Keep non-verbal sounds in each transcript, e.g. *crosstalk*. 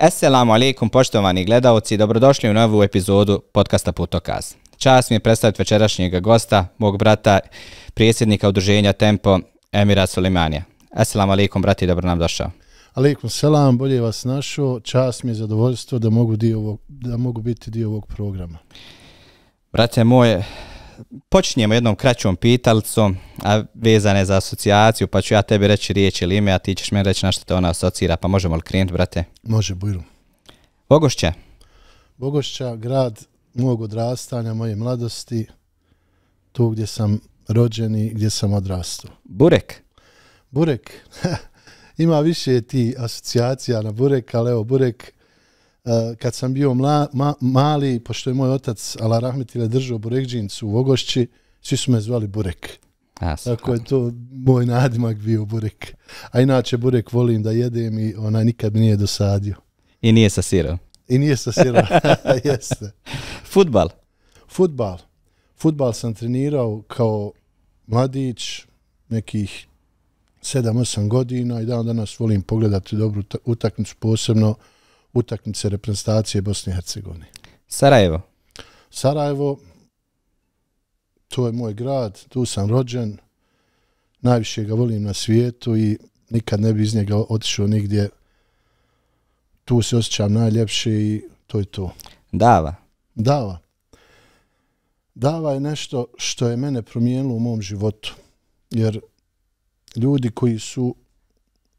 Esselamu alaikum poštovani gledalci, dobrodošli u novu epizodu podcasta Putokaz. Čast mi je predstaviti večerašnjega gosta, mog brata, prijesednika udruženja Tempo, Emira Sulimanija. Esselamu alaikum, brati, dobro nam došao. Alaikum selam, bolje vas našo, Čast mi je zadovoljstvo da mogu, dio ovog, da mogu biti dio ovog programa. Brate moje, počinjemo jednom kraćom pitalicom, a vezane za asocijaciju, pa ću ja tebi reći riječ ili ime, a ti ćeš meni reći na što te ona asocira, pa možemo li krenuti, brate? Može, bujro. Bogošća. Bogošća, grad mog odrastanja, moje mladosti, tu gdje sam rođen gdje sam odrastao. Burek. Burek. *laughs* Ima više ti asocijacija na Burek, ali evo, Burek... Eh, kad sam bio mla, ma, mali, pošto je moj otac, ala rahmetile, držao burekđincu u Vogošći, svi su me zvali Burek. As, Tako je to moj nadimak bio Burek. A inače Burek volim da jedem i ona nikad nije dosadio. I nije sa sirom. I nije sa sirom, *laughs* jeste. Futbal. Futbal. Futbal sam trenirao kao mladić nekih 7-8 godina i dan danas volim pogledati dobru utakmicu posebno utakmice reprezentacije Bosne i Hercegovine? Sarajevo. Sarajevo, to je moj grad, tu sam rođen, najviše ga volim na svijetu i nikad ne bi iz njega otišao nigdje. Tu se osjećam najljepše i to je to. Dava. Dava. Dava je nešto što je mene promijenilo u mom životu. Jer ljudi koji su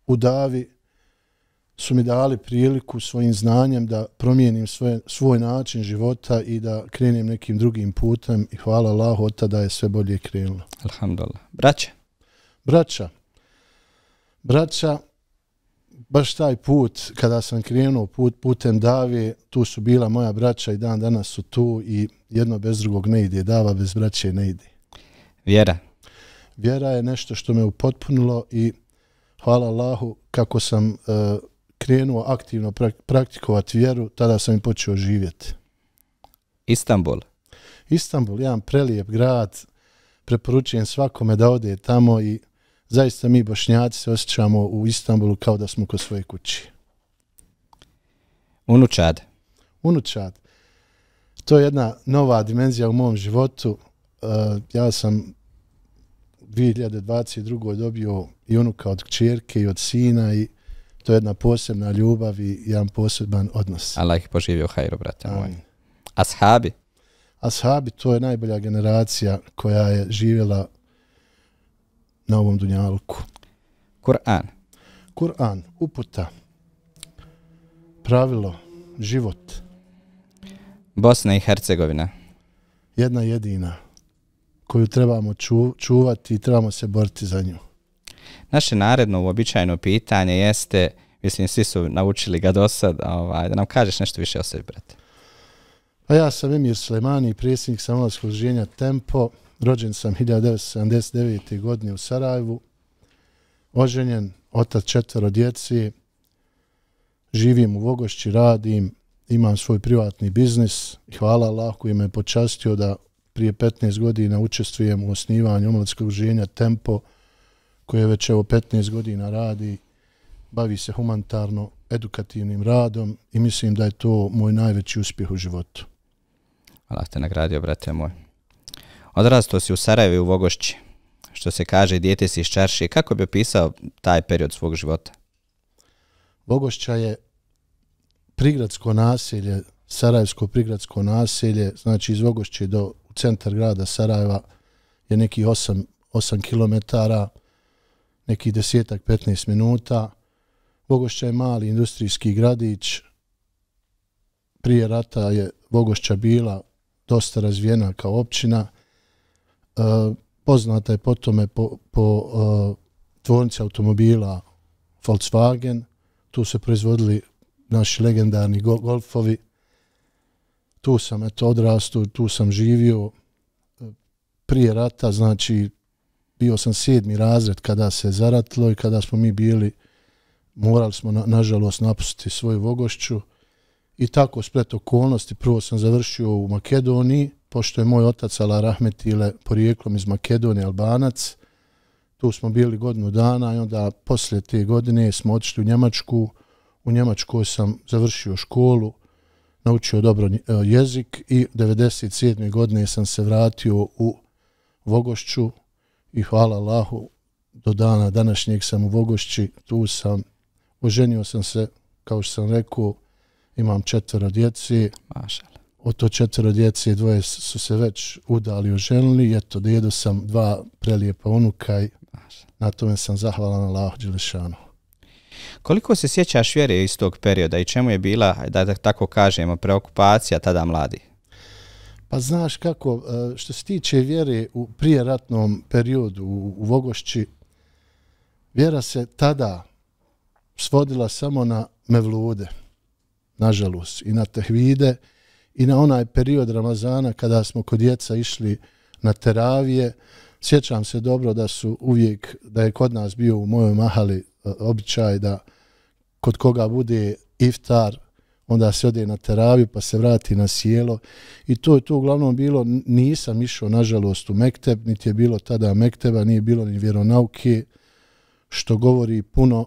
u Davi, su mi dali priliku svojim znanjem da promijenim svoj, svoj način života i da krenem nekim drugim putem i hvala Allah od tada je sve bolje krenulo. Alhamdulillah. Braća? Braća. Braća, baš taj put kada sam krenuo put putem Davije, tu su bila moja braća i dan danas su tu i jedno bez drugog ne ide. Dava bez braće ne ide. Vjera. Vjera je nešto što me upotpunilo i hvala Allahu kako sam uh, krenuo aktivno praktikovati vjeru, tada sam i počeo živjeti. Istanbul? Istanbul, jedan prelijep grad, preporučujem svakome da ode tamo i zaista mi bošnjaci se osjećamo u Istanbulu kao da smo kod svoje kući. Unučad? Unučad. To je jedna nova dimenzija u mom životu. E, ja sam 2022. dobio i unuka od čerke i od sina i to je jedna posebna ljubav i jedan poseban odnos. Allah ih poživio hajro, brate. Amin. Ashabi? Ashabi, to je najbolja generacija koja je živjela na ovom dunjalku. Kur'an? Kur'an, uputa, pravilo, život. Bosna i Hercegovina? Jedna jedina koju trebamo čuvati i trebamo se boriti za nju. Naše naredno uobičajeno pitanje jeste, mislim, svi su naučili ga do sad, ovaj, da nam kažeš nešto više o sebi, brate. Pa ja sam Emir Slemani, predsjednik samolaskog ženja Tempo. Rođen sam 1979. godine u Sarajevu. Oženjen, otac četvero djeci. Živim u Vogošći, radim, imam svoj privatni biznis. Hvala Allah koji me počastio da prije 15 godina učestvujem u osnivanju omladskog ženja Tempo koje već evo 15 godina radi, bavi se humanitarno edukativnim radom i mislim da je to moj najveći uspjeh u životu. Hvala ste nagradio, brate moj. Odrastao si u Sarajevi u Vogošći. Što se kaže, djete si iz Čaršije. Kako bi opisao taj period svog života? Vogošća je prigradsko naselje, Sarajevsko prigradsko naselje, znači iz Vogošće do centar grada Sarajeva je neki 8, 8 kilometara nekih desetak, 15 minuta. Bogošća je mali industrijski gradić. Prije rata je Vogošća bila dosta razvijena kao općina. E, poznata je po tome po, e, tvornici automobila Volkswagen. Tu se proizvodili naši legendarni golfovi. Tu sam eto, odrastu, tu sam živio. E, prije rata, znači, bio sam sedmi razred kada se zaratilo i kada smo mi bili, morali smo, na, nažalost, napustiti svoju vogošću. I tako, spred okolnosti, prvo sam završio u Makedoniji, pošto je moj otac, Ala Rahmetile, porijeklom iz Makedonije, Albanac. Tu smo bili godinu dana i onda poslije te godine smo otišli u Njemačku. U Njemačkoj sam završio školu, naučio dobro e, jezik i 97. godine sam se vratio u Vogošću, i hvala Allahu do dana današnjeg sam u Vogošći, tu sam, oženio sam se, kao što sam rekao, imam četvero djeci. Mašal. Od to četvero djeci dvoje su se već udali i oženili, eto, dedo sam dva prelijepa unuka i na tome sam zahvalan Allahu Đelešanu. Koliko se sjećaš vjere iz tog perioda i čemu je bila, da tako kažemo, preokupacija tada mladi? Pa znaš kako, e, što se tiče vjere u prijeratnom periodu u Vogošći, vjera se tada svodila samo na mevlude, nažalost, i na tehvide, i na onaj period Ramazana kada smo kod djeca išli na teravije. Sjećam se dobro da su uvijek, da je kod nas bio u mojoj mahali e, običaj da kod koga bude iftar, onda se ode na teraviju pa se vrati na sjelo i to je to uglavnom bilo, nisam išao nažalost u Mekteb, niti je bilo tada Mekteba, nije bilo ni vjeronauke, što govori puno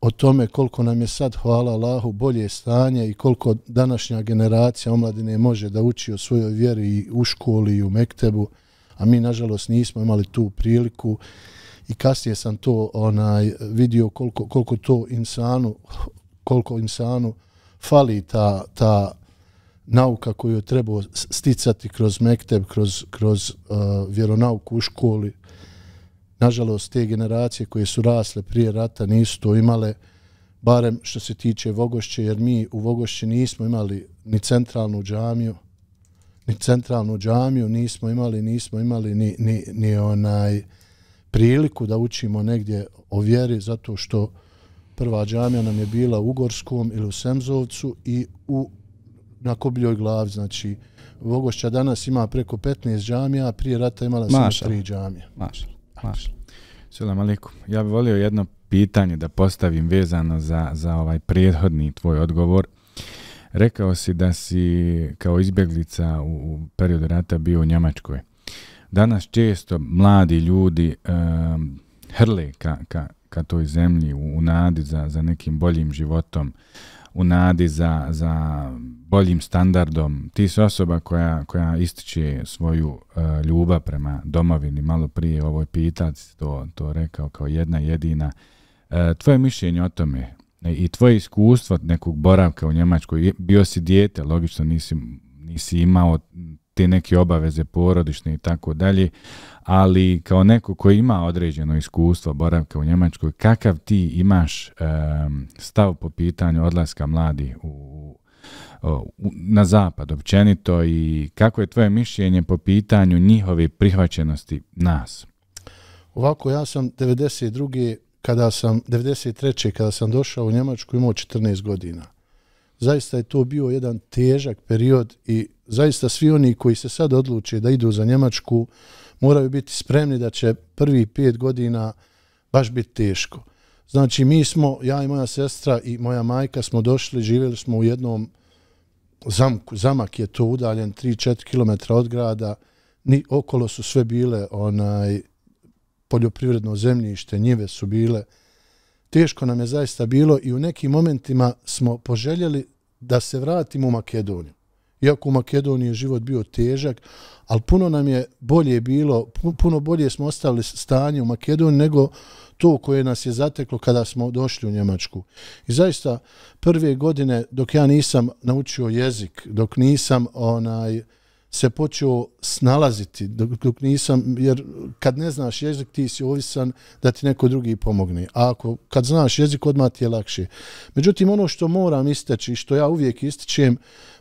o tome koliko nam je sad, hvala Allahu, bolje stanje i koliko današnja generacija omladine može da uči o svojoj vjeri i u školi i u Mektebu, a mi nažalost nismo imali tu priliku i kasnije sam to onaj vidio koliko, koliko to insanu koliko insanu fali ta, ta nauka koju je trebao sticati kroz Mekteb, kroz, kroz uh, vjeronauku u školi. Nažalost, te generacije koje su rasle prije rata nisu to imale, barem što se tiče Vogošće, jer mi u Vogošće nismo imali ni centralnu džamiju, ni centralnu džamiju, nismo imali, nismo imali ni, ni, ni onaj priliku da učimo negdje o vjeri, zato što uh, prva džamija nam je bila u Gorskom ili u Semzovcu i u na Kobiljoj glavi, znači Vogošća danas ima preko 15 džamija, a prije rata imala samo tri džamije. Mašal, mašal. Selam alejkum. Ja bih volio jedno pitanje da postavim vezano za, za ovaj prethodni tvoj odgovor. Rekao si da si kao izbjeglica u, u periodu rata bio u Njemačkoj. Danas često mladi ljudi um, hrle ka, ka, ka toj zemlji u nadi za, za nekim boljim životom, u nadi za, za boljim standardom. Ti si osoba koja, koja ističe svoju uh, ljubav prema domovini. Malo prije ovoj pitac to, to rekao kao jedna jedina. Uh, tvoje mišljenje o tome e, i tvoje iskustvo nekog boravka u Njemačkoj, bio si dijete, logično nisi, nisi imao te neke obaveze porodične i tako dalje, ali kao neko koji ima određeno iskustvo boravka u Njemačkoj, kakav ti imaš um, stav po pitanju odlaska mladi u, u, na zapad općenito i kako je tvoje mišljenje po pitanju njihove prihvaćenosti nas? Ovako, ja sam 92. kada sam, 93. kada sam došao u Njemačku, imao 14 godina zaista je to bio jedan težak period i zaista svi oni koji se sad odluče da idu za Njemačku moraju biti spremni da će prvi pet godina baš biti teško. Znači mi smo, ja i moja sestra i moja majka smo došli, živjeli smo u jednom zamku, zamak je to udaljen 3-4 km od grada, ni okolo su sve bile onaj poljoprivredno zemljište, njive su bile, teško nam je zaista bilo i u nekim momentima smo poželjeli da se vratimo u Makedoniju. Iako u Makedoniji je život bio težak, ali puno nam je bolje bilo, puno bolje smo ostavili stanje u Makedoniji nego to koje nas je zateklo kada smo došli u Njemačku. I zaista prve godine dok ja nisam naučio jezik, dok nisam onaj uh, se počeo snalaziti dok, dok nisam, jer kad ne znaš jezik ti si ovisan da ti neko drugi pomogne. A ako, kad znaš jezik odmah ti je lakše. Međutim, ono što moram isteći, što ja uvijek ističem,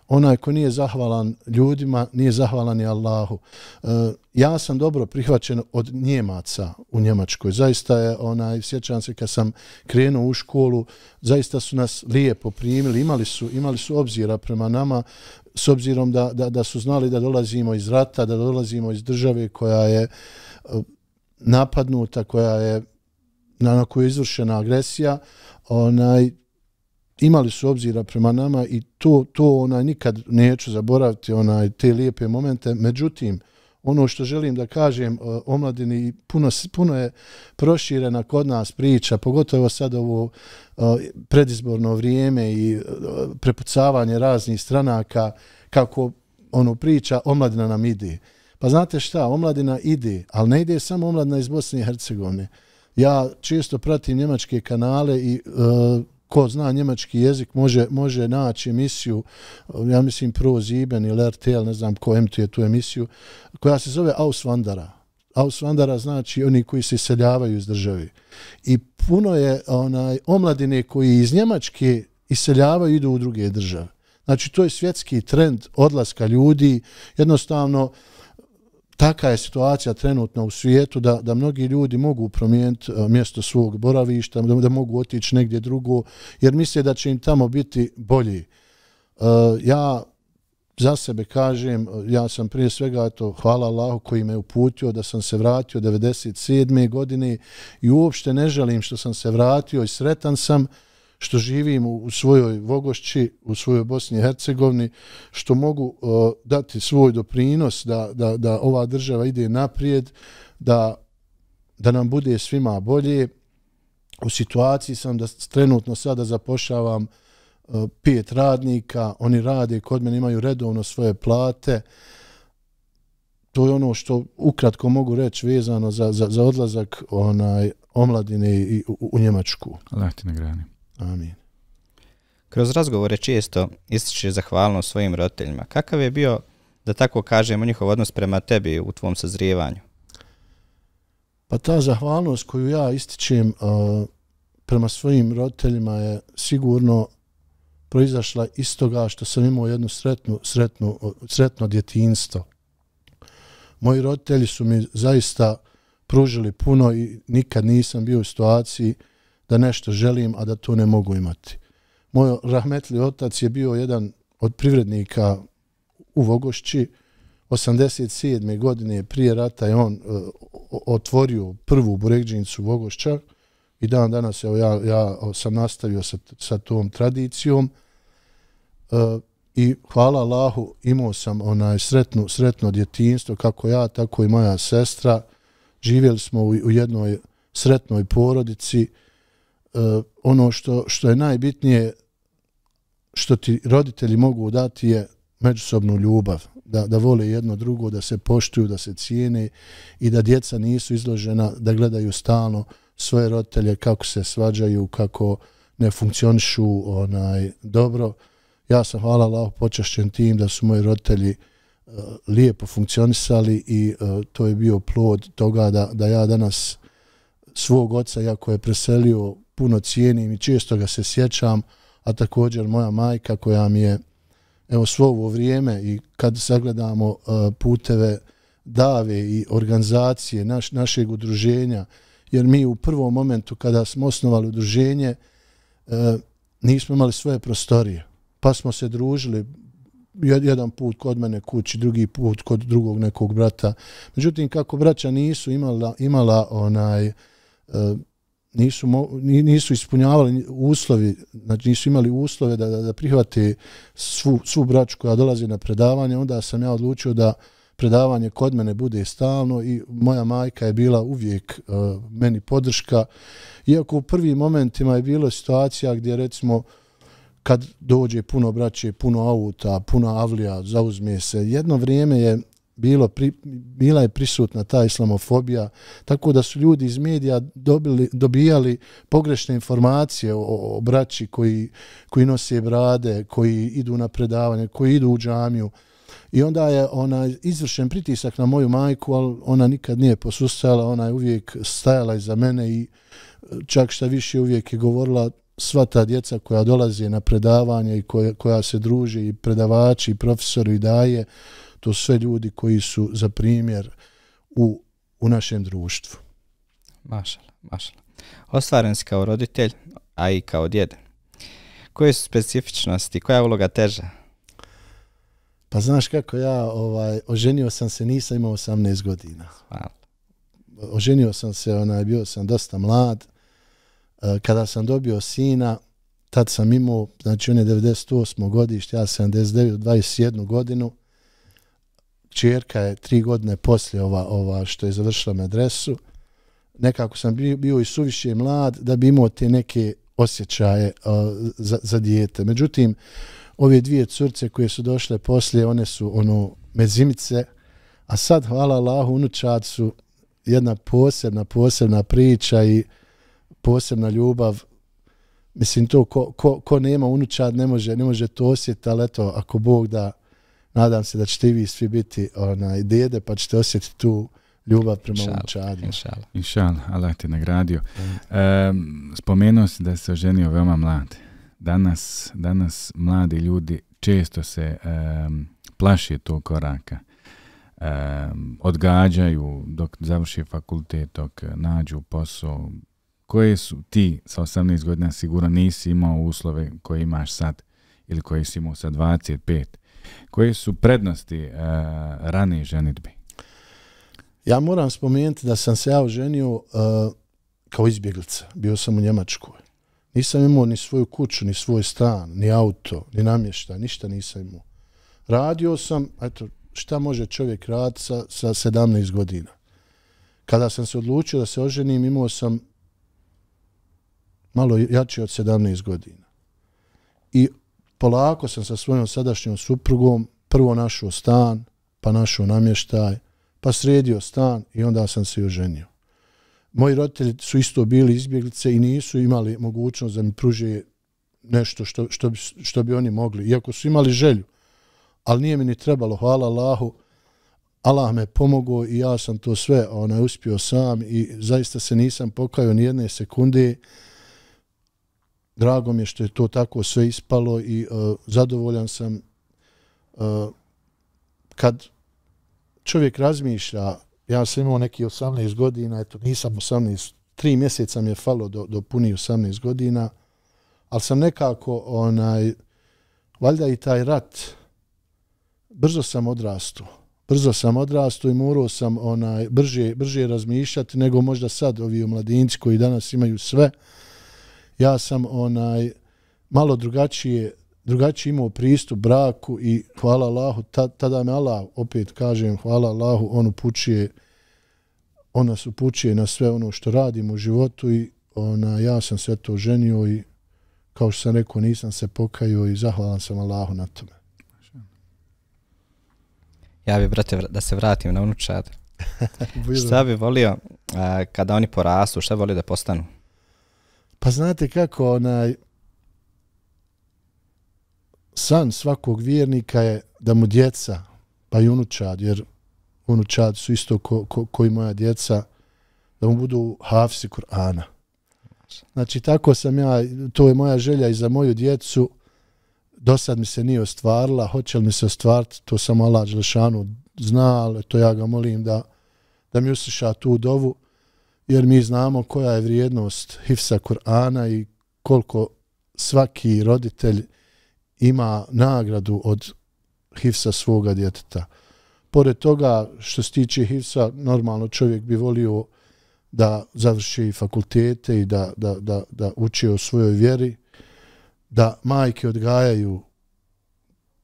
onaj ko nije zahvalan ljudima, nije zahvalan i Allahu. E, ja sam dobro prihvaćen od Njemaca u Njemačkoj. Zaista je, onaj, sjećam se kad sam krenuo u školu, zaista su nas lijepo primili, imali su, imali su obzira prema nama s obzirom da, da, da su znali da dolazimo iz rata, da dolazimo iz države koja je eh, napadnuta, koja je na koju je izvršena agresija, onaj, imali su obzira prema nama i to, to onaj, nikad neću zaboraviti onaj, te lijepe momente. Međutim, ono što želim da kažem uh, omladini puno puno je proširena kod nas priča pogotovo sad ovo e, predizborno vrijeme i uh, prepucavanje raznih stranaka kako ono priča omladina nam ide pa znate šta omladina ide ali ne ide samo omladina iz Bosne i Hercegovine ja često pratim njemačke kanale i uh, ko zna njemački jezik može, može naći emisiju, ja mislim Pro Ziben ili RTL, ne znam ko emtuje tu emisiju, koja se zove Auswandara. Auswandara znači oni koji se iseljavaju iz države. I puno je onaj omladine koji iz Njemačke iseljavaju idu u druge države. Znači to je svjetski trend odlaska ljudi, jednostavno uh, taka je situacija trenutno u svijetu da, da mnogi ljudi mogu promijeniti e, mjesto svog boravišta, da, da mogu otići negdje drugo, jer misle da će im tamo biti bolji. Uh, ja za sebe kažem, e, ja sam prije svega, to hvala Allahu koji me uputio da sam se vratio 97. godine i uopšte ne želim što sam se vratio i sretan sam, uh, što živim u, svojoj Vogošći, u svojoj Bosni i Hercegovini, što mogu e, dati svoj doprinos da, da, da ova država ide naprijed, da, da nam bude svima bolje. U situaciji sam da trenutno sada zapošavam e, pet radnika, oni rade kod mene, imaju redovno svoje plate. To je ono što ukratko mogu reći vezano za, za, odlazak onaj omladine i, u, Njemačku. Lehti na grani. Amin. Kroz razgovore često ističe zahvalno svojim roditeljima. Kakav je bio, da tako kažemo, njihov odnos prema tebi u tvom sazrijevanju? Pa ta zahvalnost koju ja ističem uh, prema svojim roditeljima je sigurno proizašla iz toga što sam imao jedno sretno, sretnu, sretno djetinstvo. Moji roditelji su mi zaista pružili puno i nikad nisam bio u situaciji uh, da nešto želim, a da to ne mogu imati. Moj rahmetli otac je bio jedan od privrednika u Vogošći. 87. godine prije rata je on uh, otvorio prvu buregđinicu Vogošća i dan danas evo, ja, ja sam nastavio sa, sa tom tradicijom. Uh, I hvala Allahu, imao sam onaj sretno, sretno djetinstvo, kako ja, tako i moja sestra. Živjeli smo u, u jednoj sretnoj porodici. Uh, E, ono što, što je najbitnije što ti roditelji mogu dati je međusobnu ljubav, da, da vole jedno drugo, da se poštuju, da se cijene i da djeca nisu izložena, da gledaju stalno svoje roditelje kako se svađaju, kako ne funkcionišu onaj, dobro. Ja sam, hvala Allah, počašćen tim da su moji roditelji uh, lijepo funkcionisali i uh, to je bio plod toga da, da ja danas svog oca, jako je preselio puno cijenim i često ga se sjećam, a također moja majka koja mi je evo svo ovo vrijeme i kad sagledamo uh, puteve dave i organizacije naš, našeg udruženja, jer mi u prvom momentu kada smo osnovali udruženje uh, nismo imali svoje prostorije, pa smo se družili jedan put kod mene kući, drugi put kod drugog nekog brata. Međutim, kako braća nisu imala, imala onaj uh, nisu, mo, nisu ispunjavali uslovi, znači nisu imali uslove da, da, da prihvate svu, svu braću koja dolazi na predavanje, onda sam ja odlučio da predavanje kod mene bude stalno i moja majka je bila uvijek uh, meni podrška. Iako u prvim momentima je bilo situacija gdje recimo kad dođe puno braće, puno auta, puno avlija, zauzme se, jedno vrijeme je bilo pri, bila je prisutna ta islamofobija, tako da su ljudi iz medija dobili, dobijali pogrešne informacije o, o braći koji, koji nose brade, koji idu na predavanje, koji idu u džamiju. I onda je ona izvršen pritisak na moju majku, ali ona nikad nije posustala, ona je uvijek stajala iza mene i čak šta više uvijek je govorila sva ta djeca koja dolaze na predavanje i koja, koja se druži i predavači i profesori i daje, to su sve ljudi koji su za primjer u, u našem društvu. Mašala, mašala. Ostvaren si kao roditelj, a i kao djede. Koje su specifičnosti, koja je uloga teža? Pa znaš kako ja, ovaj, oženio sam se, nisam imao 18 godina. Hvala. Oženio sam se, onaj, bio sam dosta mlad. E, kada sam dobio sina, tad sam imao, znači on je 98. godišt, ja 79, 21 godinu čerka je tri godine poslije ova, ova što je završila me adresu, nekako sam bio, bio i suviše mlad da bi imao te neke osjećaje uh, za, za dijete. Međutim, ove dvije curce koje su došle poslije, one su ono mezimice, a sad, hvala Allahu, unučad su jedna posebna, posebna priča i posebna ljubav. Mislim, to ko, ko, ko nema unučad ne može, ne može to osjetiti, ali eto, ako Bog da nadam se da ćete i vi svi biti onaj dede pa ćete osjetiti tu ljubav prema unučadu. Inšala. Inšala, Allah te nagradio. Um, spomenuo si da se oženio veoma mladi. Danas, danas mladi ljudi često se um, plaši tog koraka. Um, odgađaju dok završi fakultet, dok nađu posao. Koje su ti sa 18 godina sigurno nisi imao uslove koje imaš sad ili koje si imao sa 25 Koje su prednosti uh, eh, rani ženitbi? Ja moram spomenuti da sam se ja oženio uh, kao izbjeglica. Bio sam u Njemačkoj. Nisam imao ni svoju kuću, ni svoj stan, ni auto, ni namješta, ništa nisam imao. Radio sam, eto, šta može čovjek raditi sa, sa 17 godina. Kada sam se odlučio da se oženim, imao sam malo jači od 17 godina. I polako sam sa svojom sadašnjom suprugom prvo našao stan, pa našao namještaj, pa sredio stan i onda sam se joj ženio. Moji roditelji su isto bili izbjeglice i nisu imali mogućnost da mi pruže nešto što, što, bi, što bi oni mogli. Iako su imali želju, ali nije mi ni trebalo, hvala Allahu, Allah me pomogao i ja sam to sve onaj, uspio sam i zaista se nisam pokajao ni jedne sekunde drago mi je što je to tako sve ispalo i e, zadovoljan sam e, kad čovjek razmišlja, ja sam imao neki 18 godina, eto nisam 18, tri mjeseca mi je falo do, do puni 18 godina, ali sam nekako, onaj, valjda i taj rat, brzo sam odrastu, brzo sam odrastu i morao sam onaj, brže, brže razmišljati nego možda sad ovi mladinci koji danas imaju sve, ja sam onaj malo drugačije drugačije imao pristup braku i hvala Allahu ta, tada me Allah opet kažem hvala Allahu on upućuje ona su upućuje na sve ono što radimo u životu i ona ja sam sve to ženio i kao što sam rekao nisam se pokajao i zahvalan sam Allahu na tome Ja bih, brate, da se vratim na unučad. *laughs* *laughs* šta bi volio a, kada oni porastu, šta bi volio da postanu? Pa znate kako, onaj, san svakog vjernika je da mu djeca, pa i unučad, jer unučad su isto ko, ko, ko i moja djeca, da mu budu hafsi Kur'ana. Znači, tako sam ja, to je moja želja i za moju djecu, do sad mi se nije ostvarila, hoće mi se ostvariti, to sam Allah Želešanu zna, ali to ja ga molim da, da mi usliša tu dovu jer mi znamo koja je vrijednost Hifsa Kur'ana i koliko svaki roditelj ima nagradu od Hifsa svoga djeteta. Pored toga što se tiče Hifsa, normalno čovjek bi volio da završi fakultete i da, da, da, da uči o svojoj vjeri, da majke odgajaju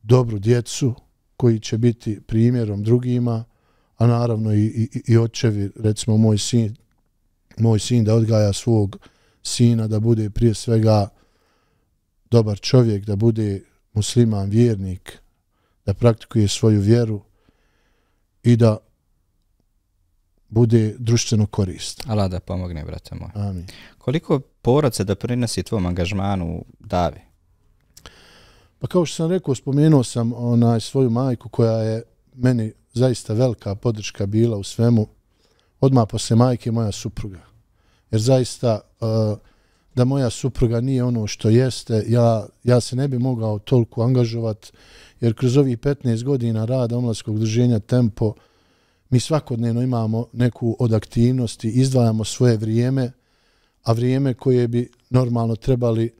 dobru djecu koji će biti primjerom drugima, a naravno i, i, i očevi, recimo moj sin moj sin da odgaja svog sina da bude prije svega dobar čovjek, da bude musliman vjernik, da praktikuje svoju vjeru i da bude društveno korist. Allah da pomogne, brate moj. Amin. Koliko poroce da prinesi tvom angažmanu Davi? Pa kao što sam rekao, spomenuo sam onaj svoju majku koja je meni zaista velika podrška bila u svemu odma posle majke moja supruga. Jer zaista uh, da moja supruga nije ono što jeste, ja, ja se ne bi mogao toliko angažovati, jer kroz ovih 15 godina rada omladskog druženja Tempo, mi svakodnevno imamo neku od aktivnosti, izdvajamo svoje vrijeme, a vrijeme koje bi normalno trebali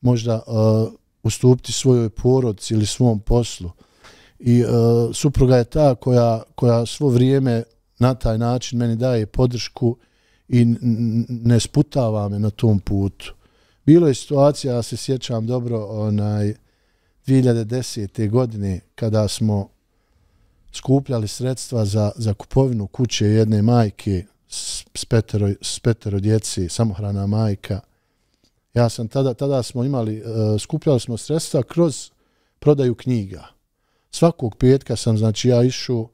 možda uh, ustupiti svojoj porodci ili svom poslu. I uh, supruga je ta koja, koja svo vrijeme na taj način meni daje podršku i ne sputava me na tom putu. Bilo je situacija, ja se sjećam dobro, onaj, 2010. godine kada smo skupljali sredstva za, za kupovinu kuće jedne majke s, s, petero, s petero djeci, samohrana majka. Ja sam tada, tada smo imali, uh, skupljali smo sredstva kroz prodaju knjiga. Svakog petka sam, znači ja išao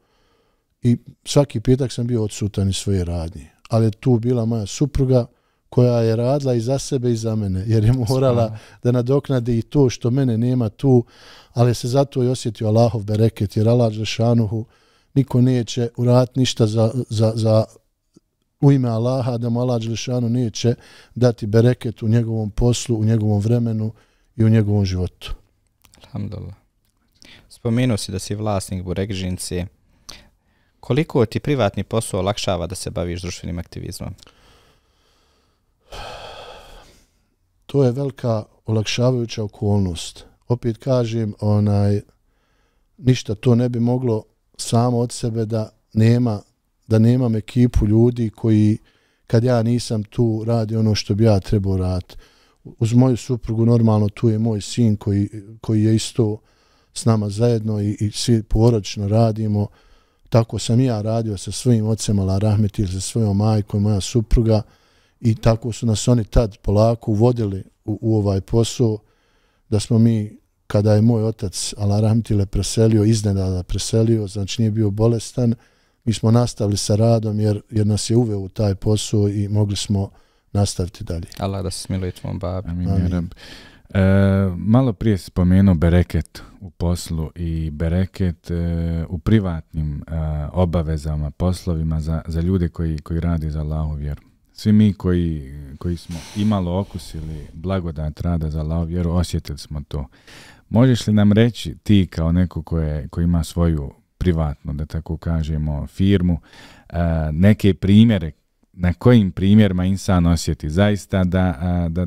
I svaki petak sam bio odsutan iz svoje radnje. Ali tu bila moja supruga koja je radila i za sebe i za mene, jer je morala da nadoknade i to što mene nema tu, ali se zato i osjetio Allahov bereket, jer Allah za šanuhu niko neće urat ništa za, za, za u ime Allaha, da mu Allah Đelešanu neće dati bereket u njegovom poslu, u njegovom vremenu i u njegovom životu. Alhamdulillah. Spomenuo si da si vlasnik Buregžince, Koliko ti privatni posao olakšava da se baviš društvenim aktivizmom? To je velika olakšavajuća okolnost. Opet kažem, onaj, ništa to ne bi moglo samo od sebe da nema da nemam ekipu ljudi koji kad ja nisam tu radi ono što bi ja trebao raditi. Uz moju suprugu normalno tu je moj sin koji, koji je isto s nama zajedno i, i svi porodično radimo tako sam ja radio sa svojim ocem Ala Rahmeti ili sa svojom majkom, moja supruga i tako su nas oni tad polako uvodili u, u ovaj posao da smo mi, kada je moj otac Ala Rahmetile preselio, iznenada preselio, znači nije bio bolestan, mi smo nastavili sa radom jer, jer nas je uveo u taj posao i mogli smo nastaviti dalje. Allah da se smiluje tvojom babi. Amin. Amin. E, malo prije si spomenuo bereket u poslu i bereket e, u privatnim e, obavezama, poslovima za, za ljude koji, koji radi za Allahu vjeru. Svi mi koji, koji smo imalo okusili blagodat rada za Allahu vjeru, osjetili smo to. Možeš li nam reći ti kao neko koje, koji ima svoju privatnu, da tako kažemo, firmu, e, neke primjere, na kojim primjerima insan osjeti zaista da, a, da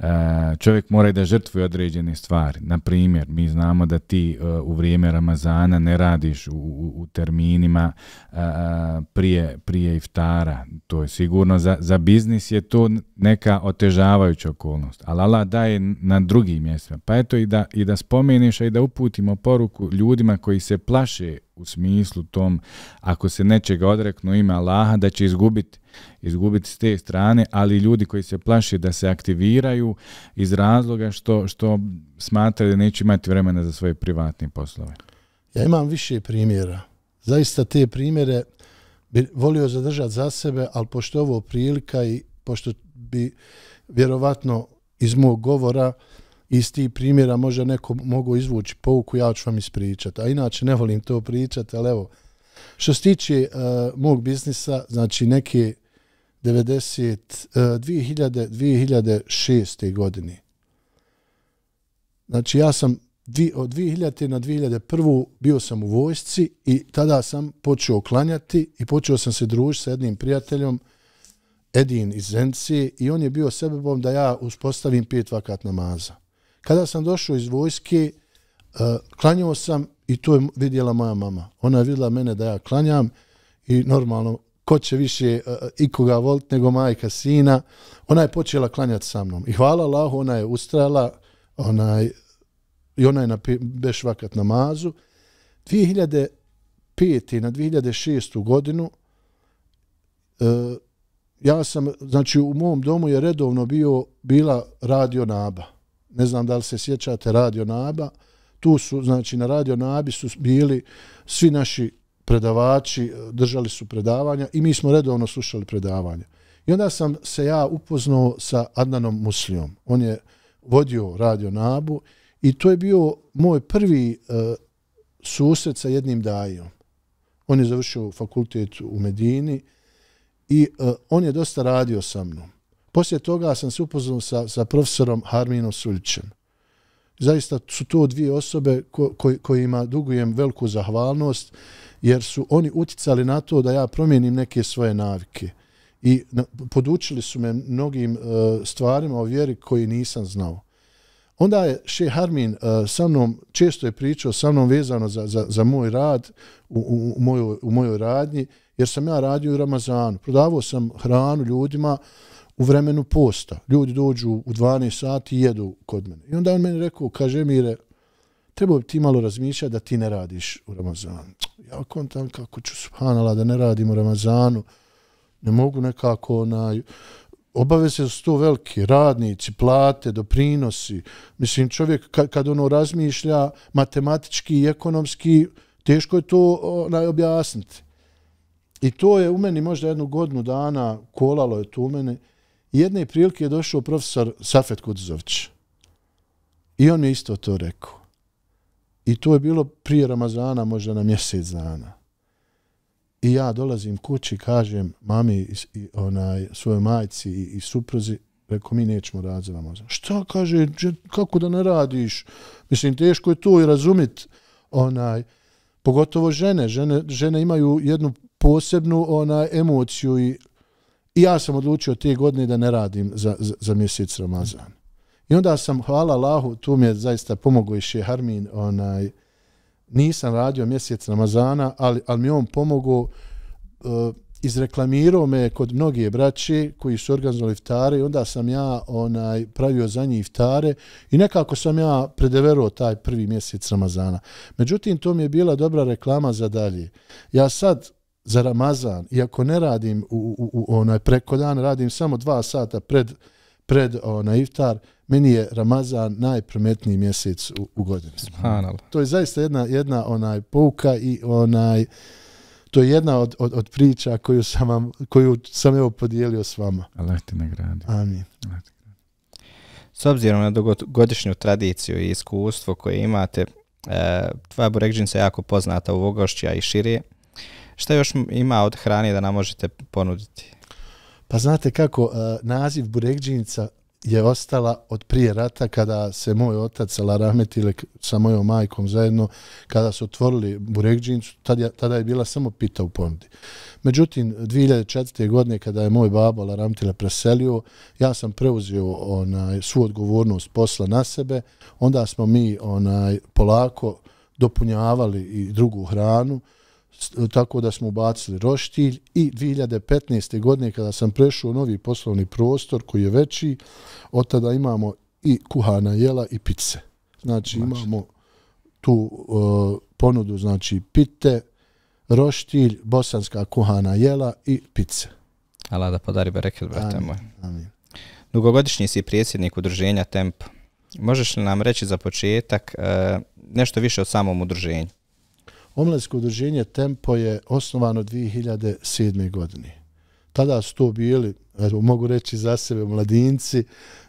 E, čovjek mora i da žrtvuje određene stvari. Na primjer, mi znamo da ti e, u vrijeme Ramazana ne radiš u, u, u terminima e, prije, prije iftara. To je sigurno za, za biznis je to neka otežavajuća okolnost. Ali Allah daje na drugi mjestima. Pa eto i da, i da spomeniš i da uputimo poruku ljudima koji se plaše u smislu tom ako se nečega odreknu ima Allaha da će izgubiti izgubiti s te strane, ali ljudi koji se plaši da se aktiviraju iz razloga što, što smatra da neće imati vremena za svoje privatne poslove. Ja imam više primjera. Zaista te primjere bi volio zadržati za sebe, ali pošto ovo prilika i pošto bi vjerovatno iz mog govora iz tih primjera možda neko mogu izvući pouku, ja ću vam ispričati. A inače ne volim to pričati, ali evo, što se tiče uh, mog biznisa, znači neke uh, 2006. E, godini. Znači ja sam od 2000. na 2001. bio sam u vojsci i tada sam počeo klanjati i počeo sam se družiti sa jednim prijateljom Edin iz Zencije i on je bio sebebom da ja uspostavim pet vakat namaza. Kada sam došao iz vojske, e, klanjao sam i to je vidjela moja mama. Ona je vidjela mene da ja klanjam i normalno ko će više uh, ikoga volit nego majka sina. Ona je počela klanjati sa mnom. I hvala Allahu, ona je ustrajala, onaj, i ona je na, beš vakat namazu. 2005. na 2006. godinu, uh, ja sam, znači u mom domu je redovno bio, bila radio Naba. Ne znam da li se sjećate radio Naba. Tu su, znači na radio Nabi su bili svi naši predavači eh, držali su predavanja i mi smo redovno slušali predavanja. I onda sam se ja upoznao sa Adnanom Muslijom. On je vodio radio Nabu i to je bio moj prvi uh, susret sa jednim dajom. On je završio fakultet u Medini i uh, on je dosta radio sa mnom. Poslije toga sam se upoznao sa, sa profesorom Harminom Suljićem. Zaista su to dvije osobe ko, ko, kojima dugujem veliku zahvalnost. Uh, jer su oni uticali na to da ja promijenim neke svoje navike i podučili su me mnogim uh, stvarima o vjeri koji nisam znao. Onda je Še Harmin uh, sa mnom, često je pričao sa mnom vezano za, za, za moj rad u, u, u, mojoj, u mojoj radnji, jer sam ja radio u Ramazanu. Prodavao sam hranu ljudima u vremenu posta. Ljudi dođu u 12 sati i jedu kod mene. I onda on meni rekao, kaže Mire, trebao bi ti malo razmišljati da ti ne radiš u Ramazanu. Ja kontam kako ću subhanala da ne radim u Ramazanu. Ne mogu nekako onaj... Obave se su to veliki radnici, plate, doprinosi. Mislim, čovjek kad, kad ono razmišlja matematički i ekonomski, teško je to onaj, objasniti. I to je u meni možda jednu godinu dana kolalo je to u meni. Jedne prilike je došao profesor Safet Kudzović. I on mi isto to rekao. I to je bilo prije Ramazana, možda na mjesec dana. I ja dolazim kući, kažem mami i onaj, svojoj majci i, i supruzi, reko mi nećemo raditi Ramazan. Šta kaže, kako da ne radiš? Mislim, teško je to i razumit. Onaj, pogotovo žene. žene, žene imaju jednu posebnu onaj, emociju i, i ja sam odlučio te godine da ne radim za, za, za mjesec Ramazana. I onda sam, hvala Allahu, tu mi je zaista pomogao i Šeharmin, onaj, nisam radio mjesec Ramazana, ali, ali mi on pomogao, uh, izreklamirao me kod mnogije braće koji su organizovali iftare i onda sam ja onaj pravio za njih iftare i nekako sam ja predeverao taj prvi mjesec Ramazana. Međutim, to mi je bila dobra reklama za dalje. Ja sad za Ramazan, iako ne radim u, u, u onaj preko dan, radim samo dva sata pred, pred onaj iftar, meni je Ramazan najprometniji mjesec u, u godini. To je zaista jedna, jedna onaj pouka i onaj to je jedna od, od, od priča koju sam, vam, koju sam evo podijelio s vama. Allah te nagradi. Amin. S obzirom na godišnju tradiciju i iskustvo koje imate, e, tvoja Burekđinca je jako poznata u Vogošća i širije. Šta još ima od hrane da nam možete ponuditi? Pa znate kako, e, naziv Burekđinca je ostala od prije rata kada se moj otac Ala Rahmet sa mojom majkom zajedno kada su otvorili Burek džincu, tada, je, tada je bila samo pita u ponudi. Međutim, 2004. godine kada je moj babo Ala preselio, ja sam preuzio onaj, svu odgovornost posla na sebe, onda smo mi onaj polako dopunjavali i drugu hranu, tako da smo ubacili roštilj i 2015. godine kada sam prešao novi poslovni prostor koji je veći, od tada imamo i kuhana jela i pice. Znači imamo tu uh, ponudu, znači pite, roštilj, bosanska kuhana jela i pice. Ala da podari bereket, brate amin, moj. Amin. Dugogodišnji si prijesjednik udruženja Temp. Možeš li nam reći za početak uh, nešto više o samom udruženju? Omladinsko udruženje Tempo je osnovano 2007. godine. Tada su to bili, evo, mogu reći za sebe, mladinci,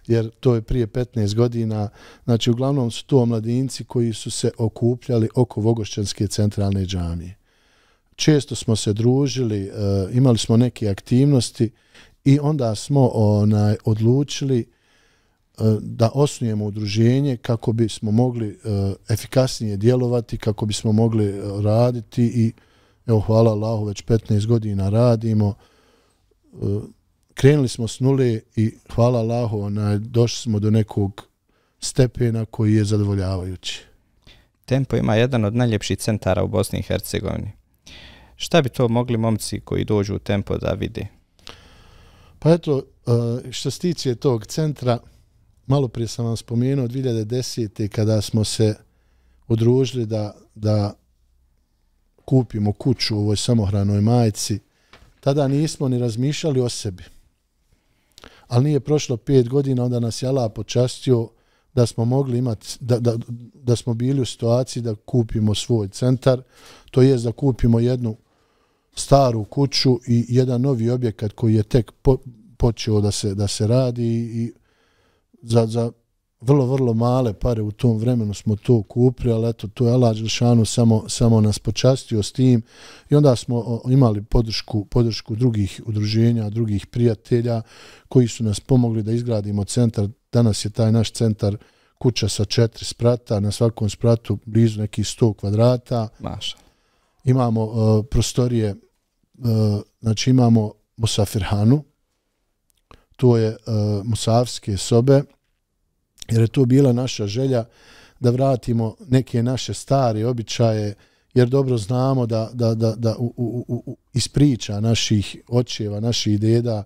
jer to je prije 15 godina. Znači, uglavnom su to mladinci koji su se okupljali oko Vogošćanske centralne džamije. Često smo se družili, eh, imali smo neke aktivnosti i onda smo onaj, odlučili E, da osnujemo udruženje kako bismo mogli e, efikasnije djelovati, kako bismo mogli e, raditi i evo hvala Allahu već 15 godina radimo. krenuli smo s nule i hvala Allahu onaj, došli smo do nekog stepena koji je zadovoljavajući. Tempo ima jedan od najljepših centara u Bosni i Hercegovini. Šta bi to mogli momci koji dođu u Tempo da vide? Pa eto, što se tog centra, malo prije sam vam spomenuo 2010. kada smo se odružili da, da kupimo kuću u ovoj samohranoj majici, tada nismo ni razmišljali o sebi. Ali nije prošlo pet godina, onda nas Jala počastio da smo mogli imati, da, da, da smo bili u situaciji da kupimo svoj centar, to jest da kupimo jednu staru kuću i jedan novi objekat koji je tek po, počeo da se, da se radi i, i za, za vrlo, vrlo male pare u tom vremenu smo to kupili, ali eto, to je Allah Đelšanu samo, samo nas počastio s tim i onda smo imali podršku, podršku drugih udruženja, drugih prijatelja koji su nas pomogli da izgradimo centar. Danas je taj naš centar kuća sa četiri sprata, na svakom spratu blizu nekih 100 kvadrata. Maša. Imamo uh, prostorije, uh, znači imamo Musafirhanu, to je uh, Musavske sobe, jer je to bila naša želja da vratimo neke naše stare običaje, jer dobro znamo da, da, da, da u, u, u, iz priča naših očeva, naših deda,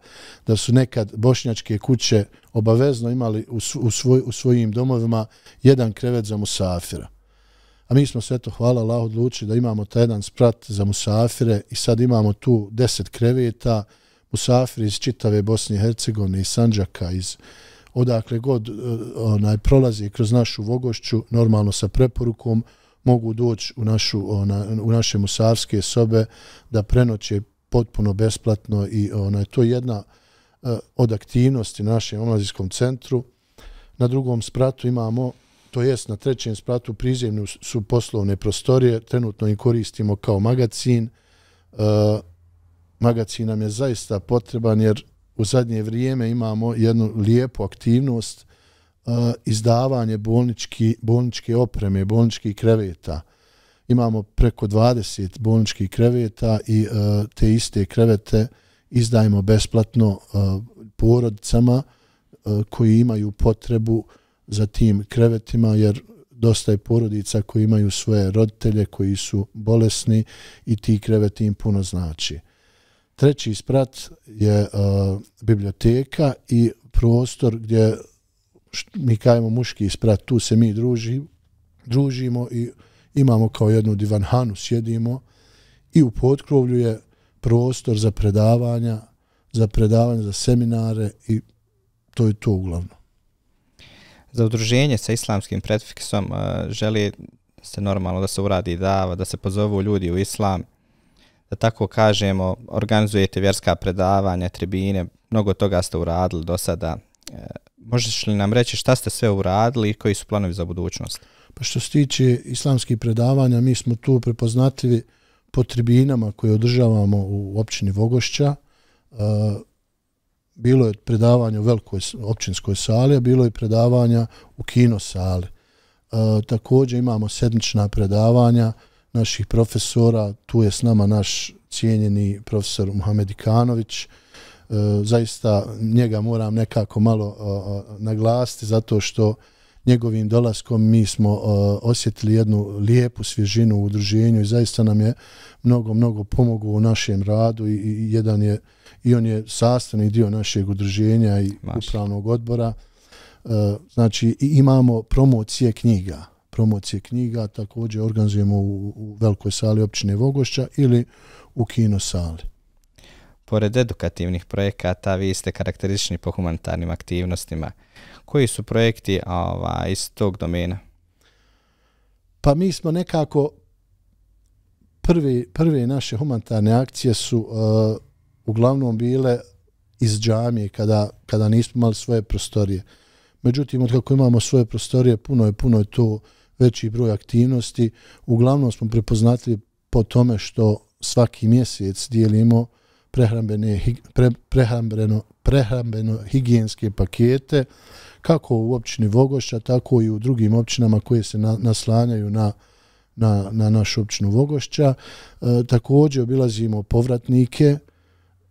da su nekad bošnjačke kuće obavezno imali u, u, svoj, u svojim domovima jedan krevet za musafira. A mi smo sve to, hvala Allah, odlučili da imamo taj jedan sprat za musafire i sad imamo tu deset kreveta, musafiri iz čitave Bosne i Hercegovine, i Sanđaka, iz odakle god e, onaj prolazi kroz našu vogošću, normalno sa preporukom, mogu doći u, našu, ona, u naše musarske sobe da prenoće potpuno besplatno i ona je to jedna uh, od aktivnosti na našem omladinskom centru. Na drugom spratu imamo, to jest na trećem spratu prizemnu su poslovne prostorije, trenutno ih koristimo kao magacin uh, e, magazin nam je zaista potreban jer u zadnje vrijeme imamo jednu lijepu aktivnost uh, izdavanje bolnički, bolničke opreme, bolničkih kreveta. Imamo preko 20 bolničkih kreveta i uh, te iste krevete izdajemo besplatno uh, porodicama koji imaju potrebu za tim krevetima jer dosta je porodica koji imaju svoje roditelje koji su bolesni i ti kreveti im puno znači. Treći sprat je uh, biblioteka i prostor gdje mi kajemo muški sprat, tu se mi druži, družimo i imamo kao jednu divanhanu, sjedimo i u potkrovlju je prostor za predavanja, za predavanje, za seminare i to je to uglavnom. Za udruženje sa islamskim prefiksom uh, e, želi se normalno da se uradi dava, da se pozovu ljudi u islam, da tako kažemo, organizujete vjerska predavanja, tribine, mnogo toga ste uradili do sada. E, možeš li nam reći šta ste sve uradili i koji su planovi za budućnost? Pa što se tiče islamskih predavanja, mi smo tu prepoznatljivi po tribinama koje održavamo u općini Vogošća. E, bilo je predavanje u velikoj općinskoj sali, a bilo je predavanja u kino sali. E, također imamo sedmična predavanja naših profesora, tu je s nama naš cijenjeni profesor Muhamed Ikanović. E, zaista njega moram nekako malo o, o, naglasti zato što njegovim dolaskom mi smo o, osjetili jednu lijepu svježinu u udruženju i zaista nam je mnogo, mnogo pomogu u našem radu i, i jedan je i on je sastavni dio našeg udruženja i Maš. upravnog odbora. E, znači imamo promocije knjiga promocije knjiga, također organizujemo u, u velikoj sali općine Vogošća ili u kino sali. Pored edukativnih projekata, vi ste karakteristični po humanitarnim aktivnostima. Koji su projekti ova, iz tog domena? Pa mi smo nekako prvi, prve naše humanitarne akcije su uh, uglavnom bile iz džamije kada, kada nismo imali svoje prostorije. Međutim, od kako imamo svoje prostorije, puno je, puno je to uh, veći broj aktivnosti. Uglavnom smo prepoznatili po tome što svaki mjesec dijelimo prehrambene, pre, prehrambeno, prehrambeno higijenske pakete kako u općini Vogošća, tako i u drugim općinama koje se na, naslanjaju na, na, na našu općinu Vogošća. E, također obilazimo povratnike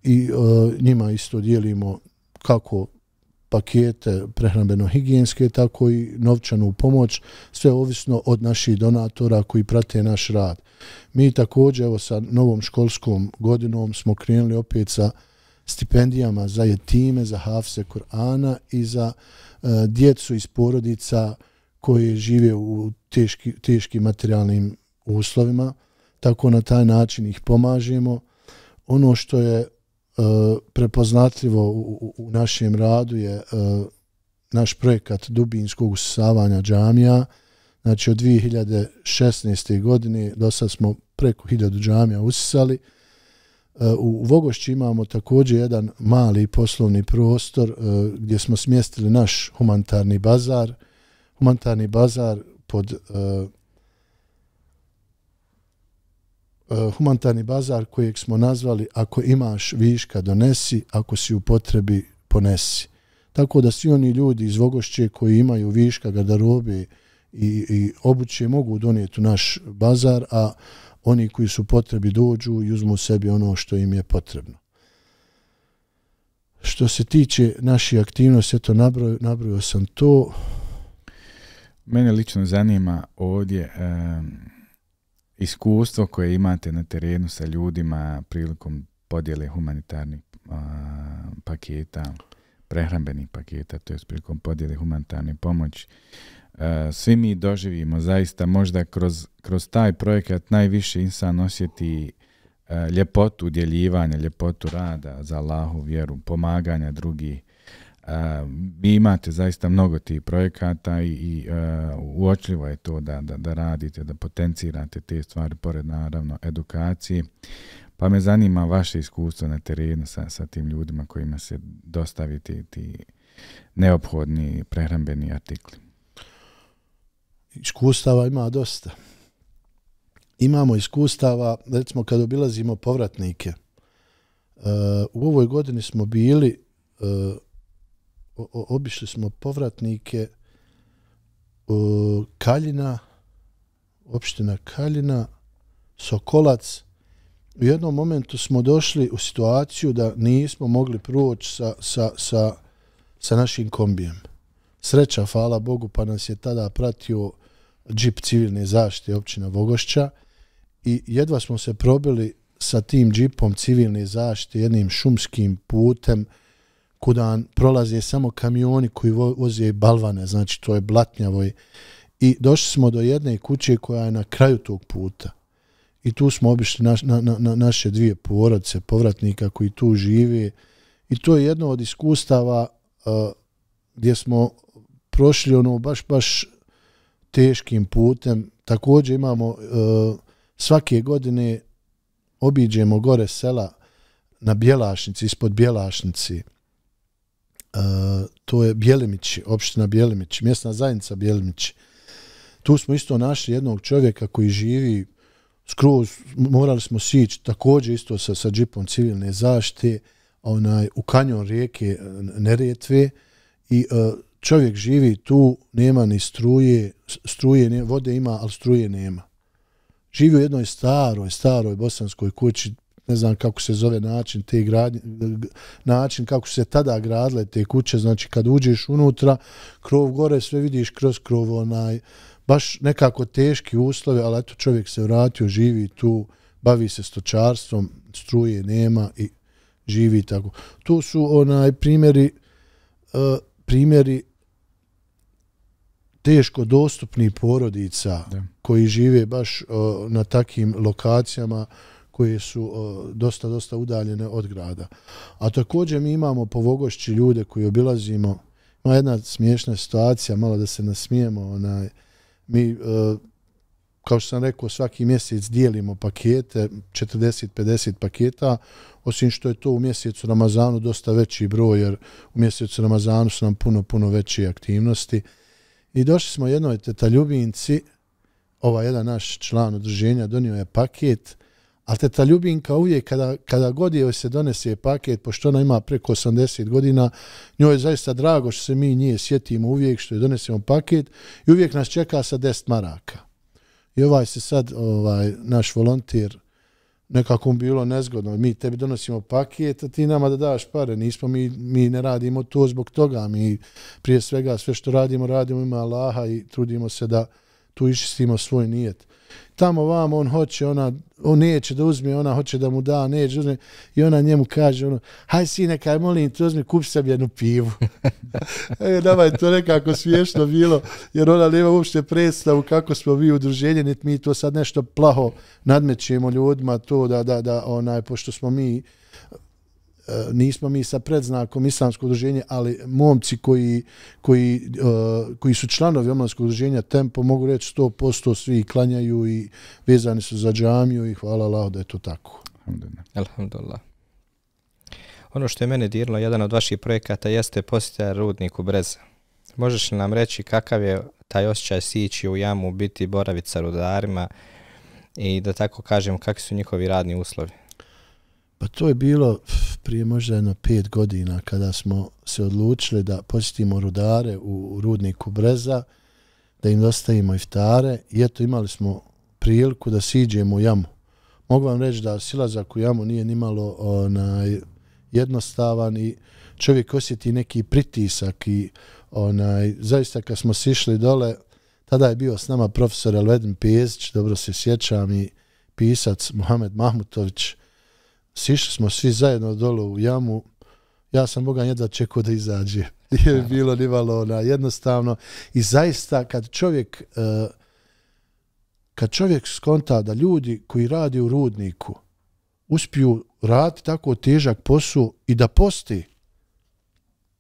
i e, njima isto dijelimo kako pakete prehrambeno-higijenske, tako i novčanu pomoć, sve ovisno od naših donatora koji prate naš rad. Mi također, evo sa novom školskom godinom, smo krenuli opet sa stipendijama za jetime, za Hafse Korana i za e, djecu iz porodica koje žive u teški, teški materijalnim uslovima, tako na taj način ih pomažemo. Ono što je prepoznatljivo u, našem radu je e, naš projekat dubinskog usisavanja džamija. Znači od 2016. godine do sad smo preko 1000 džamija usisali. E, u Vogošći imamo također jedan mali poslovni prostor e, gdje smo smjestili naš humanitarni bazar. Humanitarni bazar pod Eh, humanitarni bazar kojeg smo nazvali ako imaš viška donesi, ako si u potrebi ponesi. Tako da svi oni ljudi iz Vogošće koji imaju viška garderobe i, i obuće mogu donijeti naš bazar, a oni koji su potrebi dođu i uzmu sebi ono što im je potrebno. Što se tiče naših aktivnosti, eto nabroj, nabrojio sam to. Mene lično zanima ovdje iskustvo koje imate na terenu sa ljudima prilikom podjele humanitarnih paketa, prehrambenih paketa, to je prilikom podjele humanitarne pomoći, svi mi doživimo zaista možda kroz, kroz taj projekat najviše insan osjeti a, ljepotu djeljivanja, ljepotu rada za Allahu, vjeru, pomaganja drugih, vi imate zaista mnogo tih projekata i, i uh, uočljivo je to da, da, da radite, da potencirate te stvari pored naravno edukacije. Pa me zanima vaše iskustvo na terenu sa, sa tim ljudima kojima se dostavite ti neophodni prehrambeni artikli. Iskustava ima dosta. Imamo iskustava, recimo kad obilazimo povratnike, uh, u ovoj godini smo bili uh, obišli smo povratnike o, Kaljina, opština Kaljina, Sokolac. U jednom momentu smo došli u situaciju da nismo mogli proći sa, sa, sa, sa našim kombijem. Sreća, hvala Bogu, pa nas je tada pratio džip civilne zaštite općina Vogošća i jedva smo se probili sa tim džipom civilne zaštite jednim šumskim putem kudan prolaze samo kamioni koji vo, voze balvane, znači to je blatnjavoj. I došli smo do jedne kuće koja je na kraju tog puta. I tu smo obišli naš, na, na, na, naše dvije porodce, povratnika koji tu žive. I to je jedno od iskustava uh, gdje smo prošli ono baš, baš teškim putem. Također imamo uh, svake godine obiđemo gore sela na Bjelašnici, ispod Bjelašnici. Eh, to je Bjelimić, opština Bjelimić, mjesna zajednica Bjelimić. Tu smo isto našli jednog čovjeka koji živi skroz, morali smo sići također isto sa, sa džipom civilne zaštite onaj, u kanjon rijeke eh, Neretve i uh, čovjek živi tu, nema ni struje, struje ne, vode ima, ali struje nema. Živi u jednoj staroj, staroj bosanskoj kući, ne znam kako se zove način te gradnje, način kako se tada gradile te kuće, znači kad uđeš unutra, krov gore, sve vidiš kroz krov onaj, baš nekako teški uslove, ali eto čovjek se vratio, živi tu, bavi se stočarstvom, struje nema i živi tako. Tu su onaj primjeri, uh, primjeri teško dostupni porodica da. koji žive baš uh, na takim lokacijama, koje su dosta, dosta udaljene od grada. A također mi imamo povogošći ljude koji obilazimo. Ima jedna smiješna situacija, malo da se nasmijemo. Onaj, mi, kao što sam rekao, svaki mjesec dijelimo pakete, 40-50 paketa, osim što je to u mjesecu Ramazanu dosta veći broj, jer u mjesecu Ramazanu su nam puno, puno veće aktivnosti. I došli smo jednoj teta ljubinci, ovaj jedan naš član održenja donio je paket, Ali teta Ljubinka uvijek kada, kada god joj se donese paket, pošto ona ima preko 80 godina, njoj je zaista drago što se mi nije sjetimo uvijek što je donesemo paket i uvijek nas čeka sa 10 maraka. I ovaj se sad, ovaj, naš volontir, nekako mu bilo nezgodno, mi tebi donosimo paket, a ti nama da daš pare, nismo mi, mi ne radimo to zbog toga, mi prije svega sve što radimo, radimo ima Allaha i trudimo se da, tu išli s ima svoj nijet. Tamo vam on hoće, ona, on neće da uzme, ona hoće da mu da, neće uzme. I ona njemu kaže, ono, haj sine, kaj molim te, uzmi, kup sam jednu pivu. *laughs* e, nama je to nekako smiješno bilo, jer ona nema uopšte predstavu kako smo vi udruženje, niti mi to sad nešto plaho nadmećemo ljudima, to da, da, da, onaj, pošto smo mi, E, nismo mi sa predznakom islamskog udruženje, ali momci koji, koji, e, koji su članovi omlanskog udruženja Tempo, mogu reći 100% svi klanjaju i vezani su za džamiju i hvala Allah da je to tako. Alhamdulillah. Alhamdulillah. Ono što je mene dirilo, jedan od vaših projekata jeste rudnik u Breza. Možeš li nam reći kakav je taj osjećaj sići u jamu, biti boravica rudarima i da tako kažem kakvi su njihovi radni uslovi? Pa to je bilo prije možda jedno pet godina kada smo se odlučili da posjetimo rudare u rudniku Breza, da im dostavimo iftare i eto imali smo priliku da siđemo u jamu. Mogu vam reći da silazak u jamu nije nimalo onaj, jednostavan i čovjek osjeti neki pritisak i onaj, zaista kad smo sišli dole, tada je bio s nama profesor Elvedin Pjezić, dobro se sjećam, i pisac Mohamed Mahmutović, sišli smo svi zajedno dolo u jamu, ja sam Boga jedva čekao da izađe. *laughs* Nije bilo ni malo ona, jednostavno. I zaista, kad čovjek, e, kad čovjek skonta da ljudi koji radi u rudniku uspiju raditi tako težak posao i da posti,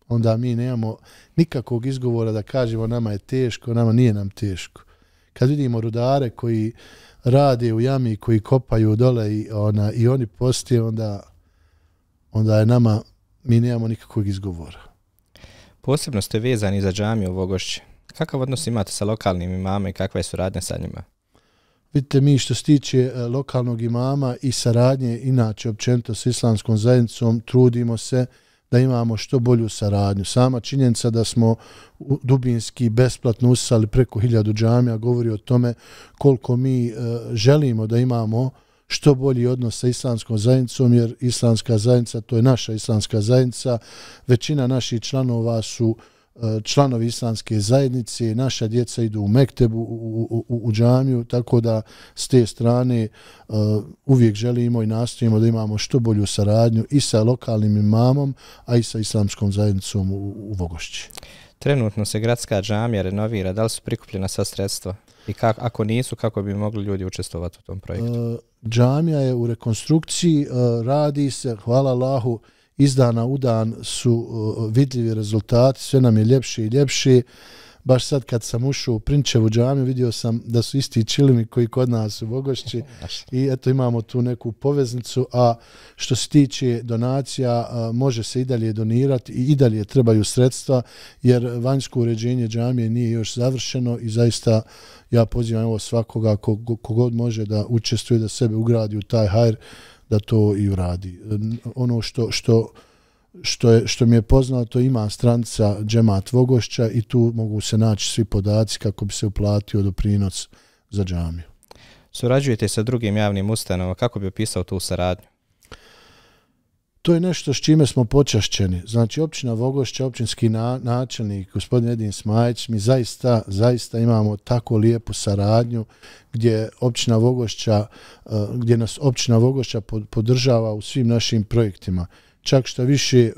onda mi nemamo nikakvog izgovora da kažemo nama je teško, nama nije nam teško. Kad vidimo rudare koji uh, rade u jami koji kopaju dole i, ona, i oni posti onda, onda je nama, mi nemamo nikakvog izgovora. Posebno ste vezani za džamiju u Vogošće. Kakav odnos imate sa lokalnim imama i kakva je suradnja sa njima? Vidite mi što se tiče e, lokalnog imama i saradnje, inače općenito s islamskom zajednicom, trudimo se uh, da imamo što bolju saradnju. Sama činjenica da smo dubinski besplatno usali preko hiljadu džamija govori o tome koliko mi e, želimo da imamo što bolji odnos sa islamskom zajednicom, jer islamska zajednica, to je naša islamska zajednica, većina naših članova su uh, E, članovi islamske zajednice, naša djeca idu u Mektebu, u, u, u džamiju, tako da s te strane e, uvijek želimo i nastojimo da imamo što bolju saradnju i sa lokalnim imamom, a i sa islamskom zajednicom u, u Vogošći. Trenutno se gradska džamija renovira, da li su prikupljena sva sredstva? I kak, ako nisu, kako bi mogli ljudi učestovati u tom projektu? E, džamija je u rekonstrukciji, radi se, hvala Allahu, izdana u dan su uh, vidljivi rezultati, sve nam je ljepše i ljepše. Baš sad kad sam ušao u Prinčevu džamiju, vidio sam da su isti čilimi koji kod nas u Bogošći *laughs* i eto imamo tu neku poveznicu, a što se tiče donacija, uh, može se i dalje donirati i i dalje trebaju sredstva, jer vanjsko uređenje džamije nije još završeno i zaista ja pozivam ovo svakoga kogod može da učestvuje da sebe ugradi u taj hajr, da to i uradi. Ono što, što, što, je, što mi je poznato, ima stranca Džema Tvogošća i tu mogu se naći svi podaci kako bi se uplatio doprinos za džamiju. Surađujete sa drugim javnim ustanovama, kako bi opisao tu saradnju? to je nešto s čime smo počašćeni. Znači, općina Vogošća, općinski na, načelnik, gospodin Edin Smajić, mi zaista, zaista imamo tako lijepu saradnju gdje općina Vogošća, eh, gdje nas općina Vogošća podržava u svim našim projektima. Čak što više, eh,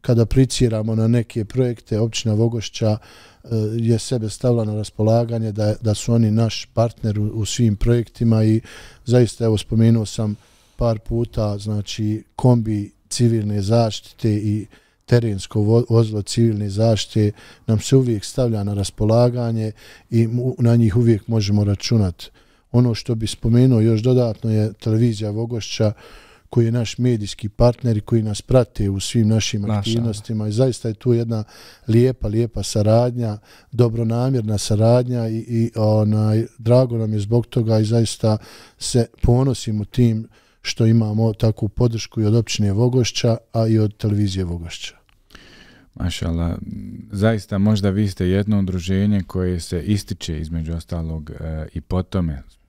kada priciramo na neke projekte, općina Vogošća eh, je sebe stavila na raspolaganje da, da su oni naš partner u, svim projektima i zaista, evo, spomenuo sam par puta, znači kombi civilne zaštite i terensko vozilo civilne zaštite nam se uvijek stavlja na raspolaganje i na njih uvijek možemo računati. Ono što bi spomenuo još dodatno je televizija Vogošća koji je naš medijski partner i koji nas prate u svim našim Naša. aktivnostima. I zaista je tu jedna lijepa, lijepa saradnja, dobronamjerna saradnja i, i onaj, drago nam je zbog toga i zaista se ponosimo tim što imamo takvu podršku i od općine Vogošća, a i od televizije Vogošća. Mašala, zaista možda vi ste jedno udruženje koje se ističe između ostalog e, i po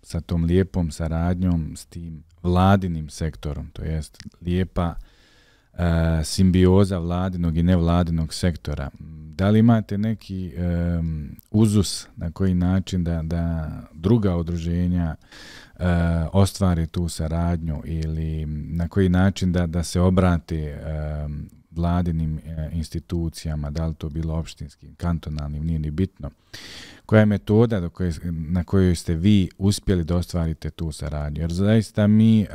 sa tom lijepom saradnjom s tim vladinim sektorom, to jest lijepa e, simbioza vladinog i nevladinog sektora. Da li imate neki e, uzus na koji način da, da druga udruženja Eh, ostvari tu saradnju ili na koji način da da se obrati e, vladinim e, institucijama, da li to bilo opštinskim, kantonalnim, nije ni bitno. Koja je metoda do koje, na kojoj ste vi uspjeli da ostvarite tu saradnju? Jer zaista mi e,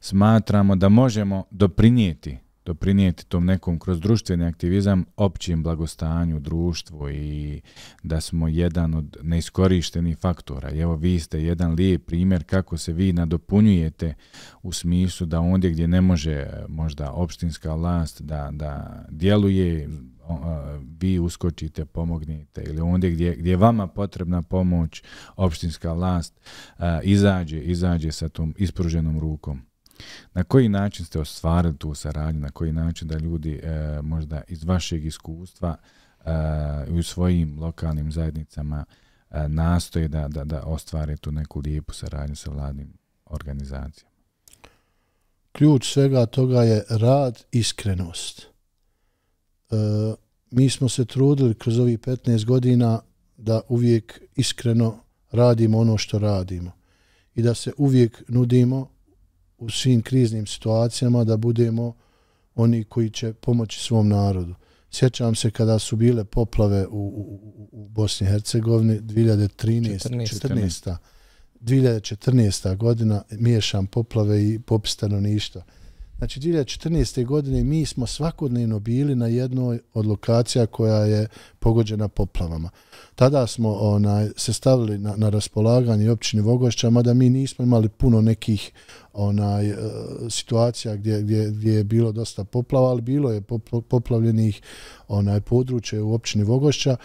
smatramo da možemo doprinijeti doprinijeti tom nekom kroz društveni aktivizam općim blagostanju, društvu i da smo jedan od neiskorištenih faktora. Evo vi ste jedan lijep primjer kako se vi nadopunjujete u smislu da ondje gdje ne može e, možda opštinska vlast da, da djeluje, e, vi uskočite, pomognite ili ondje gdje, gdje je vama potrebna pomoć, opštinska vlast e, izađe, izađe sa tom ispruženom rukom. Na koji način ste ostvarili tu saradnju, na koji način da ljudi e, možda iz vašeg iskustva e, u svojim lokalnim zajednicama e, nastoje da, da, da ostvare tu neku lijepu saradnju sa vladnim organizacijama? Ključ svega toga je rad, i iskrenost. E, mi smo se trudili kroz ovih 15 godina da uvijek iskreno radimo ono što radimo i da se uvijek nudimo u svim kriznim situacijama da budemo oni koji će pomoći svom narodu. Sjećam se kada su bile poplave u, u, u Bosni i Hercegovini 2013. 2014. 2014. godina miješam poplave i popis stanovništva. ništa. Znači, 2014. godine mi smo svakodnevno bili na jednoj od lokacija koja je pogođena poplavama. Tada smo onaj, se stavili na, na raspolaganje općine Vogošća, mada mi nismo imali puno nekih onaj, e, situacija gdje, gdje, gdje je bilo dosta poplava, ali bilo je poplavljenih onaj, područje u općini Vogošća.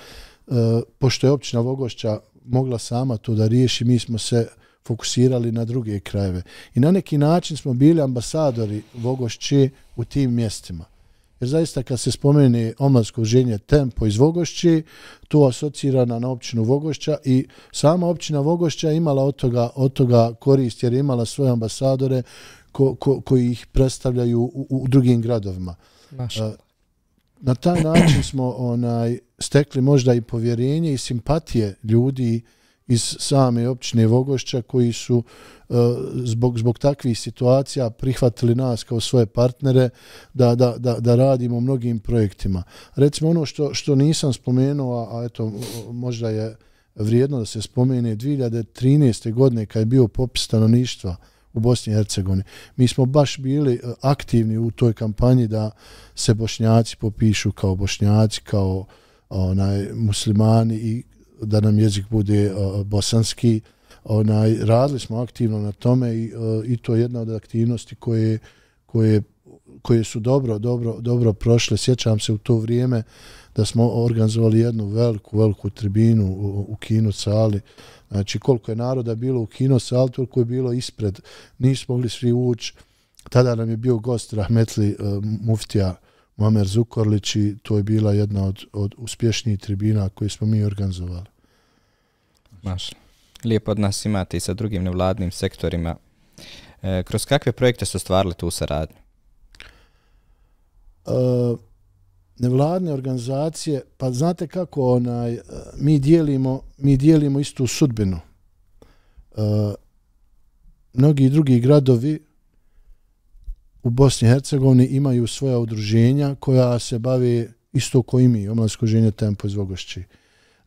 E, pošto je općina Vogošća mogla sama to da riješi, mi smo se fokusirali na druge krajeve. I na neki način smo bili ambasadori Vogošće u tim mjestima. Jer zaista kad se spomeni omladsko ženje Tempo iz Vogošće, tu asocirana na općinu Vogošća i sama općina Vogošća imala od toga, od toga korist jer je imala svoje ambasadore ko, ko, koji ih predstavljaju u, u drugim gradovima. Naša. Na taj način smo onaj stekli možda i povjerenje i simpatije ljudi uh, iz same općine Vogošća koji su e, zbog, zbog takvih situacija prihvatili nas kao svoje partnere da, da, da, da radimo mnogim projektima. Recimo ono što, što nisam spomenuo, a eto možda je vrijedno da se spomene, 2013. godine kad je bio popis stanovništva u Bosni i Hercegovini, mi smo baš bili e, aktivni u toj kampanji da se bošnjaci popišu kao bošnjaci, kao onaj muslimani i da nam jezik bude bosanski. Onaj, radili smo aktivno na tome i, i to je jedna od aktivnosti koje, koje, koje su dobro, dobro, dobro prošle. Sjećam se u to vrijeme da smo organizovali jednu veliku, veliku tribinu u, u kino sali. Znači, koliko je naroda bilo u kino sali, toliko je bilo ispred. Nismo mogli svi ući. Tada nam je bio gost Rahmetli uh, Muftija Mamer Zukorlić i to je bila jedna od, od uspješnijih tribina koje smo mi organizovali. Maš. Lijep od nas imate i sa drugim nevladnim sektorima. E, kroz kakve projekte ste stvarili tu saradnju? E, nevladne organizacije, pa znate kako onaj, e, mi, dijelimo, mi dijelimo istu sudbinu. E, mnogi drugi gradovi u Bosni i Hercegovini imaju svoja udruženja koja se bave isto ko i mi, omladsko ženje Tempo iz Vogošći.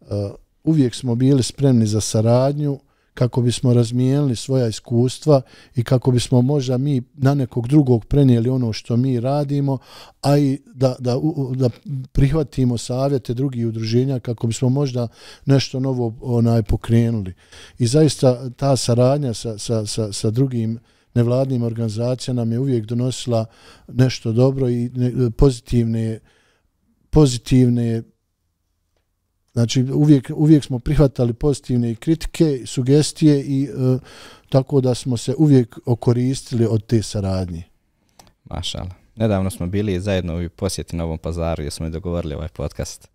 E, uvijek smo bili spremni za saradnju kako bismo razmijenili svoja iskustva i kako bismo možda mi na nekog drugog prenijeli ono što mi radimo, a i da, da, da prihvatimo savjete drugih udruženja kako bismo možda nešto novo onaj pokrenuli. I zaista ta saradnja sa, sa, sa, sa drugim nevladnim organizacijama nam je uvijek donosila nešto dobro i pozitivne pozitivne Znači, uvijek, uvijek smo prihvatali pozitivne kritike, sugestije i e, tako da smo se uvijek okoristili od te saradnje. Mašala. Nedavno smo bili zajedno u posjeti na ovom pazaru gdje smo i dogovorili ovaj podcast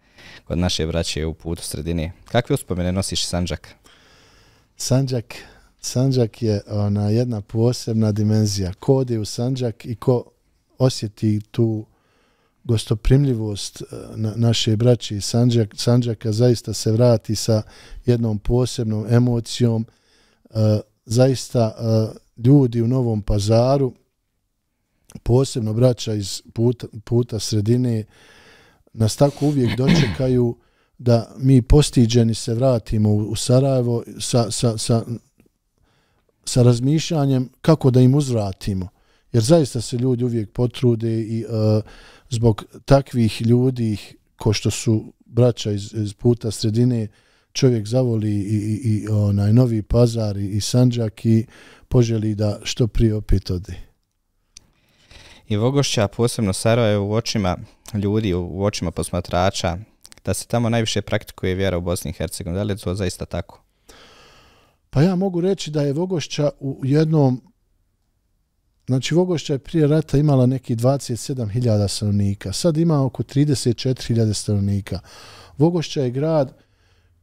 kod naše braće u putu sredini. Kakve uspomene nosiš Sanđak? Sanđak, Sanđak je ona jedna posebna dimenzija. Ko ode u Sanđak i ko osjeti tu gostoprimljivost eh, na, naše braće iz Sanđak, Sanđaka zaista se vrati sa jednom posebnom emocijom. Eh, zaista eh, ljudi u Novom pazaru, posebno braća iz puta, puta sredine, nas tako uvijek dočekaju da mi postiđeni se vratimo u, u Sarajevo sa, sa, sa, sa razmišljanjem kako da im uzvratimo. Jer zaista se ljudi uvijek potrude i uh, zbog takvih ljudi ko što su braća iz, iz puta sredine, čovjek zavoli i, i, i onaj novi pazar i, i sanđak i poželi da što prije opet ode. I Vogošća, posebno Sarajevo, u očima ljudi, u očima posmatrača, da se tamo najviše praktikuje vjera u Bosni i Hercegovini. Da li je to zaista tako? Pa ja mogu reći da je Vogošća u jednom Znači, Vogošća je prije rata imala neki 27.000 stanovnika. Sad ima oko 34.000 stanovnika. Vogošća je grad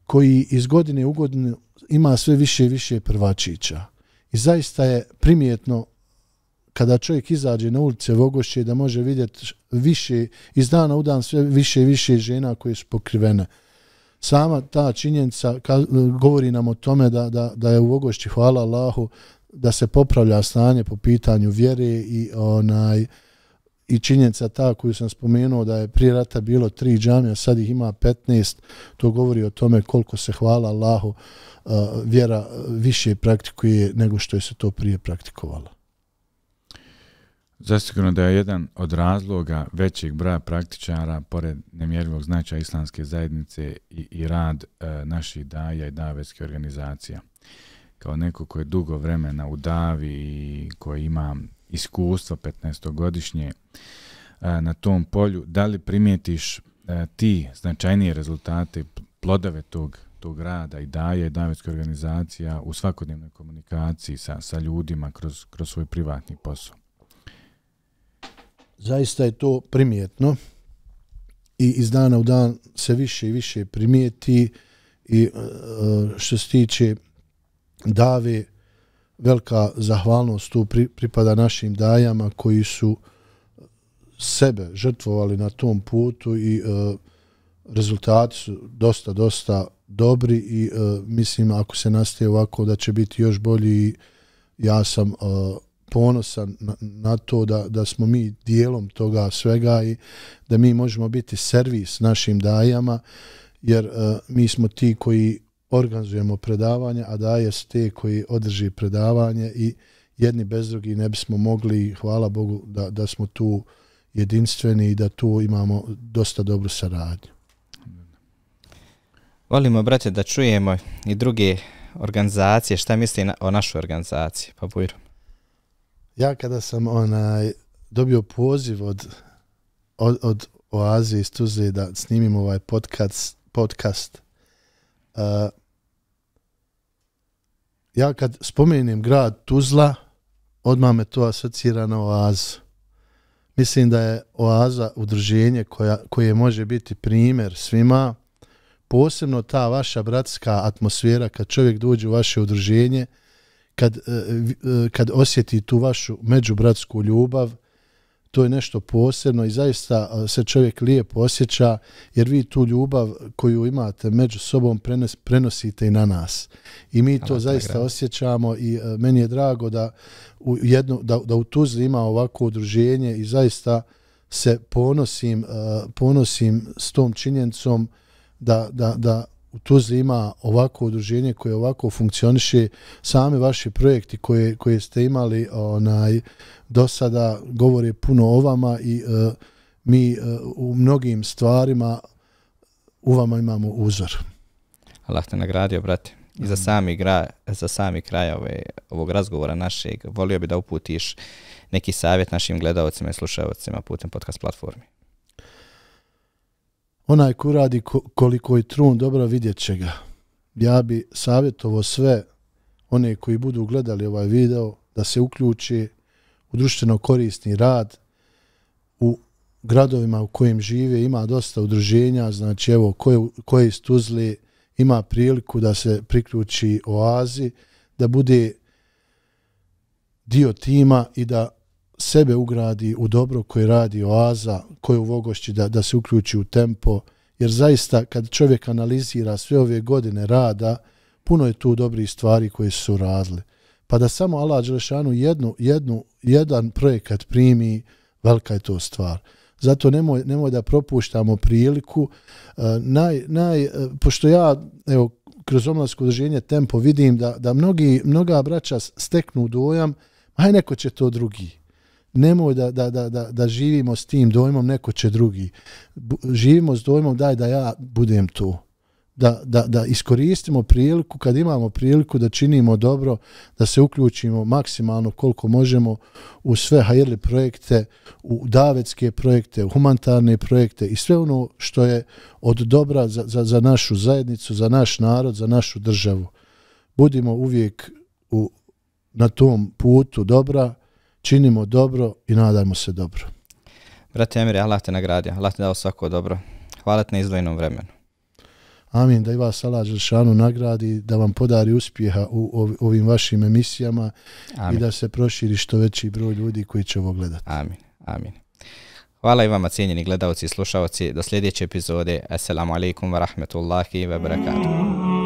koji iz godine u godinu ima sve više i više prvačića. I zaista je primjetno kada čovjek izađe na ulice Vogošće da može vidjeti više iz dana u dan sve više i više žena koje su pokrivene. Sama ta činjenica govori nam o tome da, da, da je u Vogošći, hvala Allahu, da se popravlja stanje po pitanju vjere i onaj i činjenica ta koju sam spomenuo da je prije rata bilo tri džamija, sad ih ima 15, to govori o tome koliko se hvala Allahu uh, vjera više praktikuje nego što je se to prije praktikovalo. Zasigurno da je jedan od razloga većeg broja praktičara pored nemjerljivog značaja islamske zajednice i, i rad e, naših daja i davetske organizacija kao neko koje dugo vremena u Davi i koje ima iskustva 15-godišnje e, na tom polju, da li primijetiš e, ti značajnije rezultate, plodove tog, tog rada i daje davetska organizacija u svakodnevnoj komunikaciji sa, sa ljudima kroz, kroz svoj privatni posao? Zaista je to primjetno i iz dana u dan se više i više primijeti i e, što se tiče dave velika zahvalnost tu pripada našim dajama koji su sebe žrtvovali na tom putu i e, rezultati su dosta, dosta dobri i e, mislim ako se nastaje ovako da će biti još bolji i ja sam e, ponosan na, na to da, da smo mi dijelom toga svega i da mi možemo biti servis našim dajama jer e, mi smo ti koji organizujemo predavanje, a daje su te koji održi predavanje i jedni bez drugi ne bismo mogli, hvala Bogu, da, da smo tu jedinstveni i da tu imamo dosta dobru saradnju. Volimo, braće, da čujemo i druge organizacije, šta misli na, o našoj organizaciji, pa Bujro? Ja kada sam onaj dobio poziv od, od, od Oazije iz Tuze da snimim ovaj podcast, podcast ja kad spomenem grad Tuzla, odmah me to asocira na oaz. Mislim da je oaza udruženje koja, koje može biti primjer svima, posebno ta vaša bratska atmosfera kad čovjek dođe u vaše udruženje, kad, eh, eh, kad osjeti tu vašu međubratsku ljubav, to je nešto posebno i zaista se čovjek lijepo osjeća jer vi tu ljubav koju imate među sobom prenes, prenosite i na nas. I mi to Hvala, zaista gre. osjećamo i e, meni je drago da u, jednu, da, da u Tuzli ima ovako udruženje i zaista se ponosim, e, ponosim s tom činjencom da, da, da u Tuzli ima ovako udruženje koje ovako funkcioniše, sami vaši projekti koje, koje ste imali onaj, do sada govore puno o vama i uh, mi uh, u mnogim stvarima u vama imamo uzor. Allah te nagradio, brate. I za sami, gra, za sami kraj ove, ovog razgovora našeg, volio bi da uputiš neki savjet našim gledalcima i slušalcima putem podcast platformi onaj ko radi koliko je trun dobro vidjet će ga. Ja bi savjetovo sve one koji budu gledali ovaj video da se uključi u društveno korisni rad u gradovima u kojim žive ima dosta udruženja, znači evo koje, koje iz Tuzli ima priliku da se priključi oazi, da bude dio tima i da sebe ugradi u dobro koji radi oaza, koji u vogošći da, da se uključi u tempo, jer zaista kad čovjek analizira sve ove godine rada, puno je tu dobri stvari koje su radile. Pa da samo Allah Đelešanu jednu, jednu, jedan projekat primi, velika je to stvar. Zato nemoj, nemoj da propuštamo priliku. E, naj, naj, e, pošto ja evo, kroz omlasko udrženje tempo vidim da, da mnogi, mnoga braća steknu dojam, aj neko će to drugi nemoj da, da, da, da, da živimo s tim dojmom, neko će drugi. Živimo s dojmom, daj da ja budem tu. Da, da, da iskoristimo priliku, kad imamo priliku da činimo dobro, da se uključimo maksimalno koliko možemo u sve hajirli projekte, u davetske projekte, u humanitarne projekte i sve ono što je od dobra za, za, za našu zajednicu, za naš narod, za našu državu. Budimo uvijek u, na tom putu dobra, činimo dobro i nadajmo se dobro. Brate Emir, Allah te nagradi, Allah te dao svako dobro. Hvala te na izdvojenom vremenu. Amin, da i vas Allah Želšanu nagradi, da vam podari uspjeha u ovim vašim emisijama amin. i da se proširi što veći broj ljudi koji će ovo gledati. Amin, amin. Hvala i vama cijenjeni gledalci i slušalci. Do sljedeće epizode. Assalamu alaikum wa rahmetullahi wa barakatuh.